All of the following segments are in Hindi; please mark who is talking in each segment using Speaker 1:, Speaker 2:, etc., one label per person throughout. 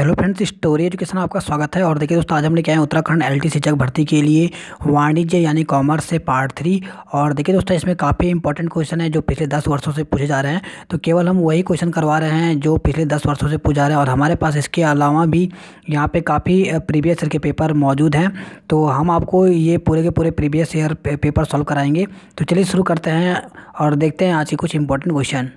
Speaker 1: हेलो फ्रेंड्स स्टोरी एजुकेशन आपका स्वागत है और देखिए दोस्तों आज हमने क्या है उत्तराखंड एल टी शिक्षक भर्ती के लिए वाणिज्य यानी कॉमर्स से पार्ट थ्री और देखिए दोस्तों इसमें काफ़ी इंपॉर्टेंट क्वेश्चन है जो पिछले दस वर्षों से पूछे जा रहे हैं तो केवल हम वही क्वेश्चन करवा रहे हैं जो पिछले दस वर्षों से पूछा रहे हैं और हमारे पास इसके अलावा भी यहाँ पर काफ़ी प्रीवियस ईयर के पेपर मौजूद हैं तो हम आपको ये पूरे के पूरे प्रीवियस ईयर पेपर सॉल्व कराएंगे तो चलिए शुरू करते हैं और देखते हैं आज के कुछ इंपॉर्टेंट क्वेश्चन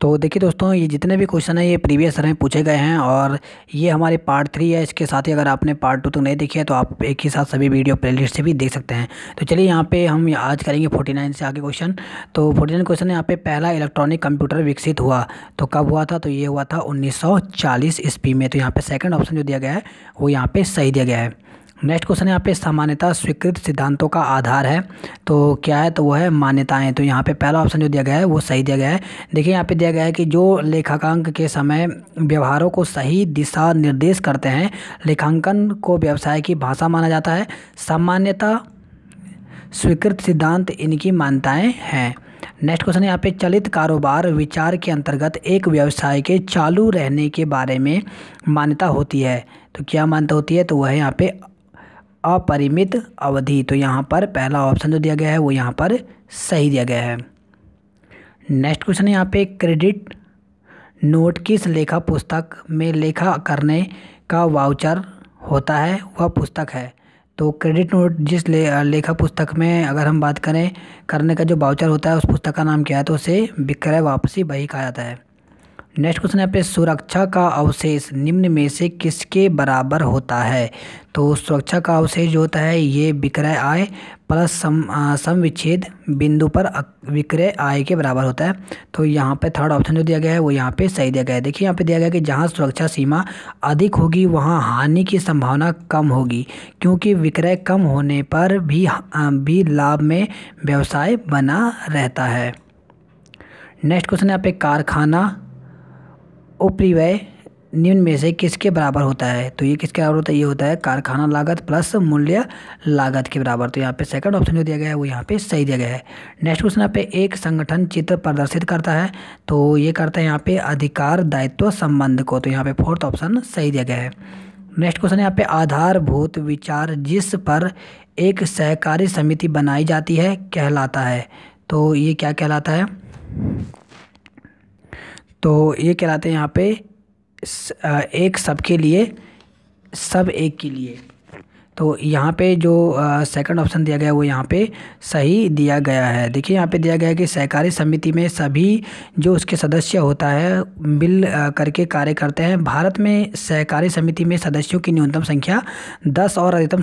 Speaker 1: तो देखिए दोस्तों ये जितने भी क्वेश्चन हैं ये प्रीवियस में पूछे गए हैं और ये हमारे पार्ट थ्री है इसके साथ ही अगर आपने पार्ट टू तो नहीं देखी है तो आप एक ही साथ सभी वीडियो प्लेलिस्ट से भी देख सकते हैं तो चलिए यहाँ पे हम आज करेंगे फोर्टी नाइन से आगे क्वेश्चन तो फोर्टी नाइन क्वेश्चन है यहाँ पे पहला इलेक्ट्रॉनिक कंप्यूटर विकसित हुआ तो कब हुआ था तो ये हुआ था उन्नीस सौ ईस्वी में तो यहाँ पर सेकेंड ऑप्शन जो दिया गया है वो यहाँ पर सही दिया गया है नेक्स्ट क्वेश्चन यहाँ पे सामान्यता स्वीकृत सिद्धांतों का आधार है तो क्या है तो वो है मान्यताएं तो यहाँ पे पहला ऑप्शन जो दिया गया है वो सही दिया गया है देखिए यहाँ पे दिया गया है कि जो लेखांक के समय व्यवहारों को सही दिशा निर्देश करते हैं लेखांकन को व्यवसाय की भाषा माना जाता है सामान्यता स्वीकृत सिद्धांत इनकी मान्यताएँ हैं नेक्स्ट क्वेश्चन यहाँ पे चलित कारोबार विचार के अंतर्गत एक व्यवसाय के चालू रहने के बारे में मान्यता होती है तो क्या मान्यता होती है तो वह है यहाँ पे अपरिमित अवधि तो यहाँ पर पहला ऑप्शन जो दिया गया है वो यहाँ पर सही दिया गया है नेक्स्ट क्वेश्चन है यहाँ पे क्रेडिट नोट किस लेखा पुस्तक में लेखा करने का वाउचर होता है वह पुस्तक है तो क्रेडिट नोट जिस ले, लेखा पुस्तक में अगर हम बात करें करने का जो वाउचर होता है उस पुस्तक का नाम क्या है तो उसे विक्रय वापसी बही कहा जाता है नेक्स्ट क्वेश्चन है पे सुरक्षा का अवशेष निम्न में से किसके बराबर होता है तो सुरक्षा का अवशेष जो होता है ये विक्रय आय प्लस सम समविच्छेद बिंदु पर विक्रय आय के बराबर होता है तो यहाँ पे थर्ड ऑप्शन जो दिया गया है वो यहाँ पे सही दिया गया है देखिए यहाँ पे दिया गया है कि जहाँ सुरक्षा सीमा अधिक होगी वहाँ हानि की संभावना कम होगी क्योंकि विक्रय कम होने पर भी भी लाभ में व्यवसाय बना रहता है नेक्स्ट क्वेश्चन है यहाँ पे कारखाना उपरिव्यय निम्न में से किसके बराबर होता है तो ये किसके बराबर होता है ये होता है कारखाना लागत प्लस मूल्य लागत के बराबर तो यहाँ पे सेकंड ऑप्शन जो दिया गया है वो यहाँ पे सही दिया गया है नेक्स्ट क्वेश्चन यहाँ पे एक संगठन चित्र प्रदर्शित करता है तो ये करता है यहाँ पे अधिकार दायित्व संबंध को तो यहाँ पे फोर्थ ऑप्शन सही दिया गया है नेक्स्ट क्वेश्चन यहाँ पे आधारभूत विचार जिस पर एक सहकारी समिति बनाई जाती है कहलाता है तो ये क्या कहलाता है तो ये कहलाते हैं यहाँ पे एक सब के लिए सब एक के लिए तो यहाँ पे जो सेकंड ऑप्शन दिया गया वो यहाँ पे सही दिया गया है देखिए यहाँ पे दिया गया है कि सहकारी समिति में सभी जो उसके सदस्य होता है मिल करके कार्य करते हैं भारत में सहकारी समिति में सदस्यों की न्यूनतम संख्या दस और अधिकतम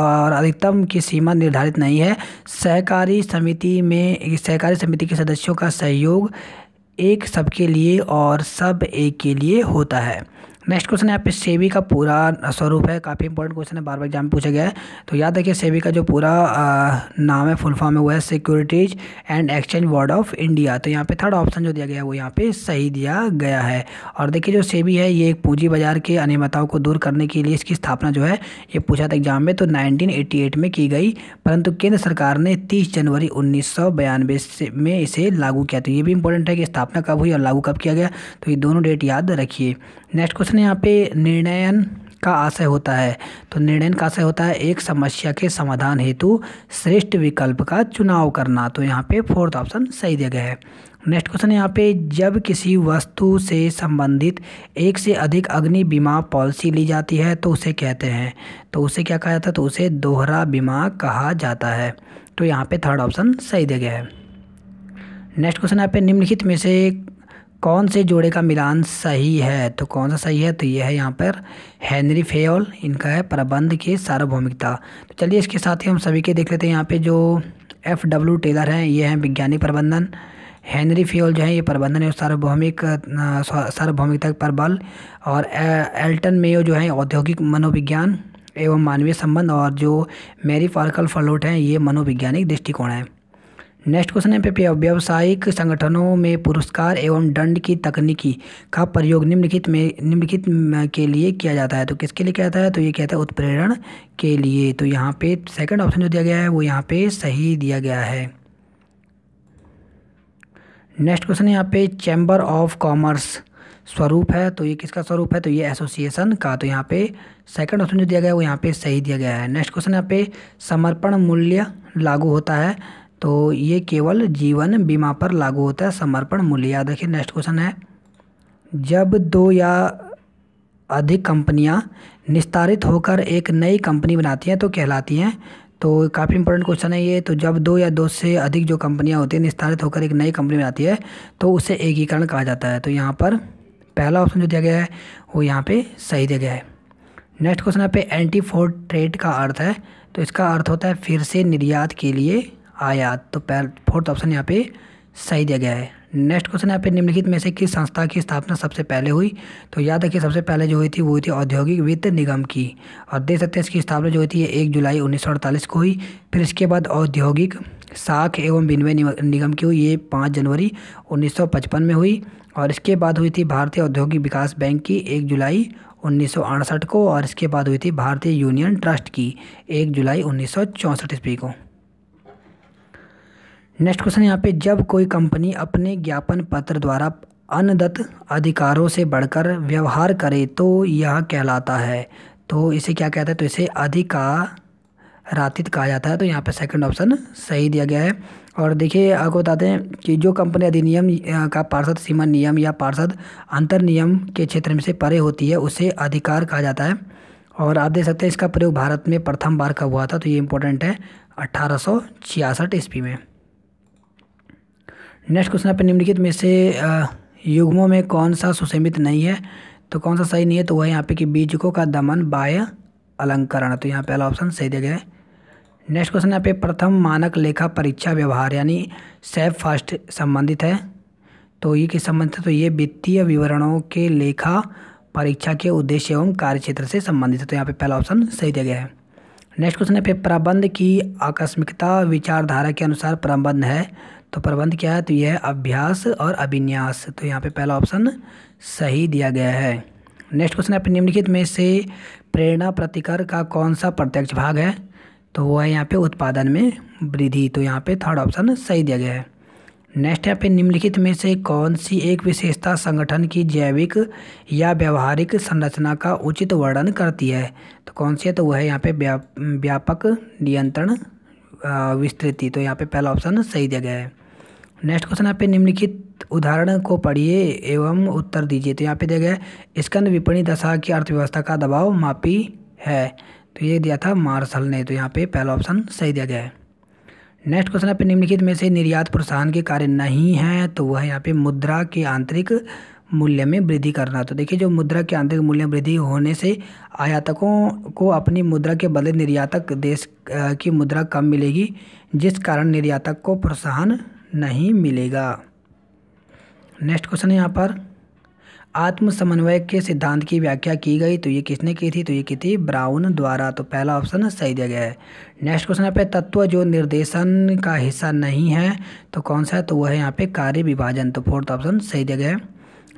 Speaker 1: और अधिकतम की सीमा निर्धारित नहीं है सहकारी समिति में सहकारी समिति के सदस्यों का सहयोग एक सबके लिए और सब एक के लिए होता है नेक्स्ट क्वेश्चन है यहाँ पे सेवी का पूरा स्वरूप है काफ़ी इंपॉर्टेंट क्वेश्चन है बार बार एग्जाम पूछा गया है तो याद रखिए सेवी का जो पूरा नाम है फुल फॉर्म है वो है Securities and Exchange Board of India तो यहाँ पे थर्ड ऑप्शन जो दिया गया है वो यहाँ पे सही दिया गया है और देखिए जो सेवी है ये एक पूंजी बाजार के अनियमितताओं को दूर करने के लिए इसकी स्थापना जो है ये पूछा था एग्जाम में तो नाइनटीन में की गई परंतु केंद्र सरकार ने तीस जनवरी उन्नीस से में इसे लागू किया तो ये भी इंपॉर्टेंट है कि स्थापना कब हुई और लागू कब किया गया तो ये दोनों डेट याद रखिए नेक्स्ट क्वेश्चन यहाँ पे निर्णयन का आशय होता है तो निर्णयन का आशय होता है एक समस्या के समाधान हेतु श्रेष्ठ विकल्प का चुनाव करना तो यहाँ पे फोर्थ ऑप्शन सही दिया गया है नेक्स्ट क्वेश्चन यहाँ पे जब किसी वस्तु से संबंधित एक से अधिक अग्नि बीमा पॉलिसी ली जाती है तो उसे कहते हैं तो उसे क्या कहा जाता है तो उसे दोहरा बीमा कहा जाता है तो यहाँ पे थर्ड ऑप्शन सही दिया गया है नेक्स्ट क्वेश्चन यहाँ पे निम्नलिखित में से कौन से जोड़े का मिलान सही है तो कौन सा सही है तो ये है यहाँ पर हैनरी फेयोल इनका है प्रबंध की सार्वभौमिकता तो चलिए इसके साथ ही हम सभी के देख लेते हैं यहाँ पे जो एफ़ डब्ल्यू टेलर हैं ये हैं विज्ञानी प्रबंधन हैनरी फ्योल जो है ये प्रबंधन एवं सार्वभौमिक सार्वभौमिकता पर बल और एल्टन मेयो जो है औद्योगिक मनोविज्ञान एवं मानवीय संबंध और जो मेरी फार्कल फलोट हैं ये मनोविज्ञानिक दृष्टिकोण है नेक्स्ट क्वेश्चन है पे व्यावसायिक संगठनों में पुरस्कार एवं दंड की तकनीकी का प्रयोग निम्नलिखित में निम्नलिखित के लिए किया जाता है तो किसके लिए किया जाता है तो ये कहता है उत्प्रेरण के लिए तो यहाँ पे सेकंड ऑप्शन जो दिया गया है वो यहाँ पे सही दिया गया है नेक्स्ट क्वेश्चन यहाँ पे चैम्बर ऑफ कॉमर्स स्वरूप है तो ये किसका स्वरूप है तो ये एसोसिएशन का तो यहाँ पे सेकंड ऑप्शन जो दिया गया है वो यहाँ पे सही दिया गया है नेक्स्ट क्वेश्चन यहाँ पे समर्पण मूल्य लागू होता है तो ये केवल जीवन बीमा पर लागू होता है समर्पण मूल्य याद रखिए नेक्स्ट क्वेश्चन है जब दो या अधिक कंपनियां निस्तारित होकर एक नई कंपनी बनाती हैं तो कहलाती हैं तो काफ़ी इंपॉर्टेंट क्वेश्चन है ये तो जब दो या दो से अधिक जो कंपनियां होती हैं निस्तारित होकर एक नई कंपनी बनाती है तो उसे एकीकरण कहा जाता है तो यहाँ पर पहला ऑप्शन जो दिया गया है वो यहाँ पर सही दिया गया है नेक्स्ट क्वेश्चन यहाँ पे एंटी फोर्ट ट्रेड का अर्थ है तो इसका अर्थ होता है फिर से निर्यात के लिए आयात तो फोर्थ ऑप्शन यहाँ पे सही दिया गया है नेक्स्ट क्वेश्चन यहाँ पे निम्नलिखित में से किस संस्था की स्थापना सबसे पहले हुई तो याद रखिए सबसे पहले जो हुई थी वो हुई थी औद्योगिक वित्त निगम की और देख सकते हैं इसकी स्थापना जो हुई थी ये एक जुलाई उन्नीस को हुई फिर इसके बाद औद्योगिक साख एवं विनिमय निगम की हुई ये पाँच जनवरी उन्नीस में हुई और इसके बाद हुई थी भारतीय औद्योगिक विकास बैंक की एक जुलाई उन्नीस को और इसके बाद हुई थी भारतीय यूनियन ट्रस्ट की एक जुलाई उन्नीस ईस्वी को नेक्स्ट क्वेश्चन यहाँ पे जब कोई कंपनी अपने ज्ञापन पत्र द्वारा अनदत्त अधिकारों से बढ़कर व्यवहार करे तो यह कहलाता है तो इसे क्या कहता है तो इसे रातित कहा जाता है तो यहाँ पे सेकंड ऑप्शन सही दिया गया है और देखिए आपको बताते हैं कि जो कंपनी अधिनियम का पार्षद सीमा नियम या पार्षद अंतर नियम के क्षेत्र में से परे होती है उसे अधिकार कहा जाता है और आप देख सकते हैं इसका प्रयोग भारत में प्रथम बार कब हुआ था तो ये इंपॉर्टेंट है अट्ठारह सौ छियासठ ईस्वी में नेक्स्ट क्वेश्चन आप निम्नलिखित में से युग्मों में कौन सा सुसीमित नहीं है तो कौन सा सही नहीं है तो वह यहाँ पे कि बीजकों का दमन बाय अलंकरण तो यहाँ पहला ऑप्शन सही दिया गया है नेक्स्ट क्वेश्चन यहाँ पे प्रथम मानक लेखा परीक्षा व्यवहार यानी सेफ फास्ट संबंधित है तो ये किस संबंधित है तो ये वित्तीय विवरणों के लेखा परीक्षा के उद्देश्य एवं कार्य क्षेत्र से संबंधित है तो यहाँ पे पहला ऑप्शन सही दिया गया है नेक्स्ट क्वेश्चन यहाँ पे प्रबंध की आकस्मिकता विचारधारा के अनुसार प्रबंध है तो प्रबंध क्या है तो यह अभ्यास और अभिन्यास तो यहाँ पे पहला ऑप्शन सही दिया गया है नेक्स्ट क्वेश्चन है निम्नलिखित में से प्रेरणा प्रतिकर का कौन सा प्रत्यक्ष भाग है तो वो है यहाँ पे उत्पादन में वृद्धि तो यहाँ पे थर्ड ऑप्शन सही दिया गया है नेक्स्ट यहाँ पे निम्नलिखित में से कौन सी एक विशेषता संगठन की जैविक या व्यवहारिक संरचना का उचित वर्णन करती है तो कौन सी है तो वह है यहाँ पे व्यापक नियंत्रण विस्तृति तो यहाँ पे पहला ऑप्शन सही दिया गया है नेक्स्ट क्वेश्चन यहाँ पे निम्नलिखित उदाहरण को पढ़िए एवं उत्तर दीजिए तो यहाँ पे दिया गया स्कंद विपणी दशा की अर्थव्यवस्था का दबाव मापी है तो ये दिया था मार्शल ने तो यहाँ पे पहला ऑप्शन सही दिया गया है नेक्स्ट क्वेश्चन यहाँ पे निम्नलिखित में से निर्यात प्रोत्साहन के कार्य नहीं है तो वह यहाँ पे मुद्रा के आंतरिक मूल्य में वृद्धि करना तो देखिए जो मुद्रा के आंतरिक मूल्य में वृद्धि होने से आयातकों को अपनी मुद्रा के बदले निर्यातक देश की मुद्रा कम मिलेगी जिस कारण निर्यातक को प्रोत्साहन नहीं मिलेगा नेक्स्ट क्वेश्चन है यहाँ पर आत्म समन्वय के सिद्धांत की व्याख्या की गई तो ये किसने की थी तो ये की थी ब्राउन द्वारा तो पहला ऑप्शन सही दिया गया है नेक्स्ट क्वेश्चन यहाँ पे तत्व जो निर्देशन का हिस्सा नहीं है तो कौन सा है तो वह है यहाँ पे कार्य विभाजन तो फोर्थ ऑप्शन सही दिया गया है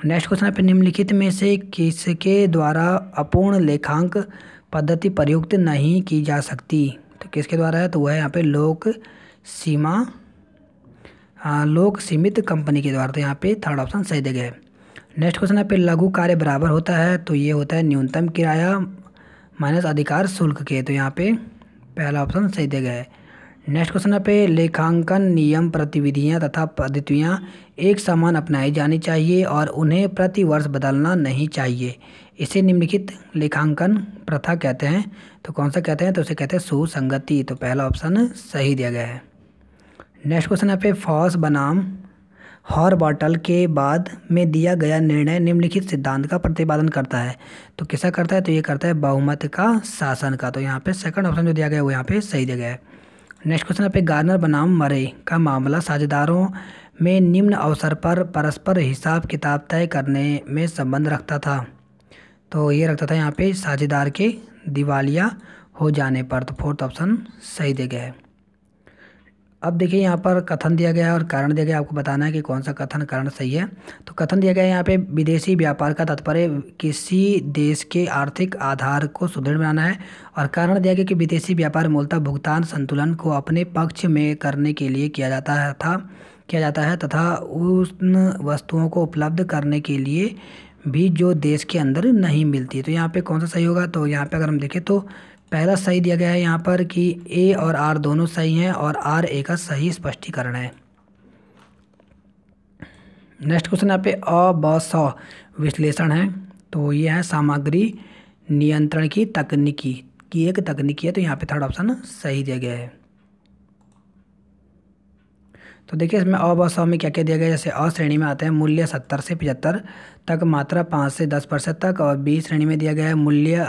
Speaker 1: नेक्स्ट क्वेश्चन यहाँ पे निम्नलिखित में से किसके द्वारा अपूर्ण लेखांक पद्धति प्रयुक्त नहीं की जा सकती तो किसके द्वारा है तो वह है यहाँ पर लोक सीमा लोक सीमित कंपनी के द्वारा तो यहाँ पे थर्ड ऑप्शन सही देगा है नेक्स्ट क्वेश्चन है पे लघु कार्य बराबर होता है तो ये होता है न्यूनतम किराया माइनस अधिकार शुल्क के तो यहाँ पे पहला ऑप्शन सही दिया गया है नेक्स्ट क्वेश्चन है पे लेखांकन नियम प्रतिविधियाँ तथा पद्धतियाँ एक समान अपनाई जानी चाहिए और उन्हें प्रतिवर्ष बदलना नहीं चाहिए इसे निम्नलिखित लेखांकन प्रथा कहते हैं तो कौन सा कहते हैं तो उसे कहते हैं सुसंगति तो पहला ऑप्शन सही दिया गया है नेक्स्ट क्वेश्चन है पे फॉस बनाम हॉर बॉटल के बाद में दिया गया निर्णय निम्नलिखित सिद्धांत का प्रतिपादन करता है तो किसा करता है तो ये करता है बहुमत का शासन का तो यहाँ पे सेकंड ऑप्शन जो दिया गया है वो यहाँ पे सही दिया गया है नेक्स्ट क्वेश्चन है पे गार्नर बनाम मरे का मामला साझेदारों में निम्न अवसर पर परस्पर हिसाब किताब तय करने में संबंध रखता था तो ये रखता था यहाँ पर साझेदार के दिवालिया हो जाने पर तो फोर्थ ऑप्शन सही दिया गया है अब देखिए यहाँ पर कथन दिया गया है और कारण दिया गया आपको बताना है कि कौन सा कथन कारण सही है तो कथन दिया गया है यहाँ पे विदेशी व्यापार का तात्पर्य किसी देश के आर्थिक आधार को सुदृढ़ बनाना है और कारण दिया गया कि विदेशी व्यापार मूलतः भुगतान संतुलन को अपने पक्ष में करने के लिए किया जाता है था किया जाता है तथा उन वस्तुओं को उपलब्ध करने के लिए भी जो देश के अंदर नहीं मिलती तो यहाँ पे कौन सा सही होगा तो यहाँ पे अगर हम देखें तो पहला सही दिया गया है यहाँ पर कि ए और आर दोनों सही हैं और आर ए का सही स्पष्टीकरण है नेक्स्ट क्वेश्चन यहाँ पे अ ब स विश्लेषण है तो ये है सामग्री नियंत्रण की तकनीकी की एक तकनीकी है तो यहाँ पे थर्ड ऑप्शन सही दिया गया है तो देखिए इसमें अ व में क्या क्या दिया गया जैसे अ श्रेणी में आता है मूल्य सत्तर से पचहत्तर तक मात्रा पाँच से दस प्रतिशत तक और बी श्रेणी में दिया गया है मूल्य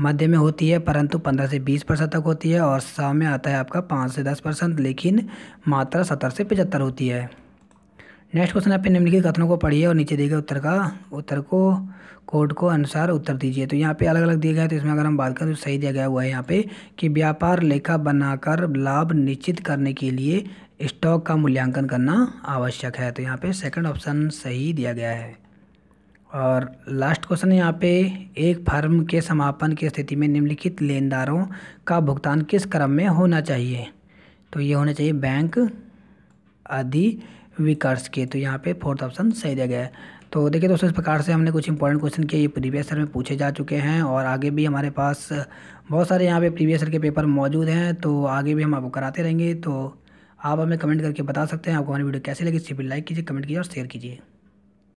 Speaker 1: मध्य में होती है परंतु पंद्रह से बीस प्रतिशत तक होती है और स में आता है आपका पाँच से दस परसेंट लेकिन मात्रा सत्तर से पचहत्तर होती है नेक्स्ट क्वेश्चन आप निम्नलिखित कथनों को पढ़िए और नीचे दिए गए उत्तर का उत्तर को कोड को अनुसार उत्तर दीजिए तो यहाँ पे अलग अलग दिया गया है तो इसमें अगर हम बात करें तो सही दिया गया हुआ है यहाँ पे कि व्यापार लेखा बनाकर लाभ निश्चित करने के लिए स्टॉक का मूल्यांकन करना आवश्यक है तो यहाँ पे सेकंड ऑप्शन सही दिया गया है और लास्ट क्वेश्चन यहाँ पे एक फर्म के समापन की स्थिति में निम्नलिखित लेनदारों का भुगतान किस क्रम में होना चाहिए तो ये होना चाहिए बैंक आदि विकर्स के तो यहाँ पे फोर्थ ऑप्शन सही दिया गया है तो देखिए दोस्तों इस प्रकार से हमने कुछ इंपॉर्टेंट क्वेश्चन किए ये प्रीवियस ईयर में पूछे जा चुके हैं और आगे भी हमारे पास बहुत सारे यहाँ पे प्रीवियस ईयर के पेपर मौजूद हैं तो आगे भी हम आपको कराते रहेंगे तो आप हमें कमेंट करके बता सकते हैं आपको हमारी वीडियो कैसी लगी इस पर लाइक कीजिए कमेंट कीजिए और शेयर कीजिए